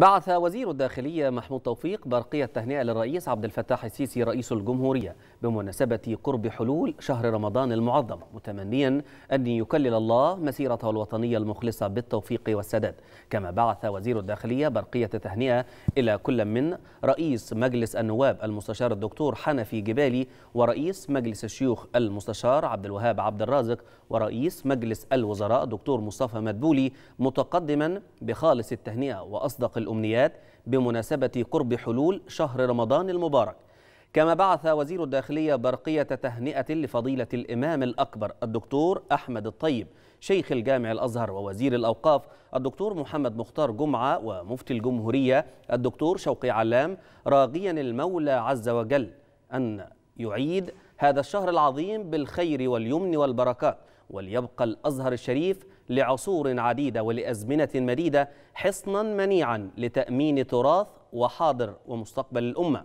بعث وزير الداخلية محمود توفيق برقية تهنئة للرئيس عبد الفتاح السيسي رئيس الجمهورية بمناسبة قرب حلول شهر رمضان المعظم متمنيا أن يكلل الله مسيرته الوطنية المخلصة بالتوفيق والسداد كما بعث وزير الداخلية برقية تهنئة إلى كل من رئيس مجلس النواب المستشار الدكتور حنفي جبالي ورئيس مجلس الشيوخ المستشار عبد الوهاب عبد الرازق ورئيس مجلس الوزراء دكتور مصطفى مدبولي متقدما بخالص التهنئة وأصدق الأمور الأمنيات بمناسبة قرب حلول شهر رمضان المبارك كما بعث وزير الداخلية برقية تهنئة لفضيلة الإمام الأكبر الدكتور أحمد الطيب شيخ الجامع الأزهر ووزير الأوقاف الدكتور محمد مختار جمعة ومفتي الجمهورية الدكتور شوقي علام راغيا المولى عز وجل أن يعيد هذا الشهر العظيم بالخير واليمن والبركات وليبقى الأزهر الشريف لعصور عديدة ولأزمنة مديدة حصنا منيعا لتأمين تراث وحاضر ومستقبل الأمة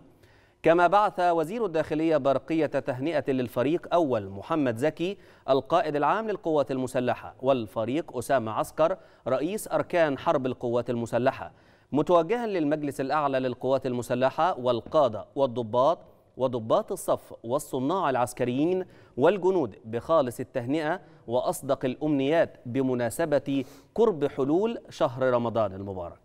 كما بعث وزير الداخلية برقية تهنئة للفريق أول محمد زكي القائد العام للقوات المسلحة والفريق أسامة عسكر رئيس أركان حرب القوات المسلحة متوجها للمجلس الأعلى للقوات المسلحة والقادة والضباط وضباط الصف والصناع العسكريين والجنود بخالص التهنئة وأصدق الأمنيات بمناسبة قرب حلول شهر رمضان المبارك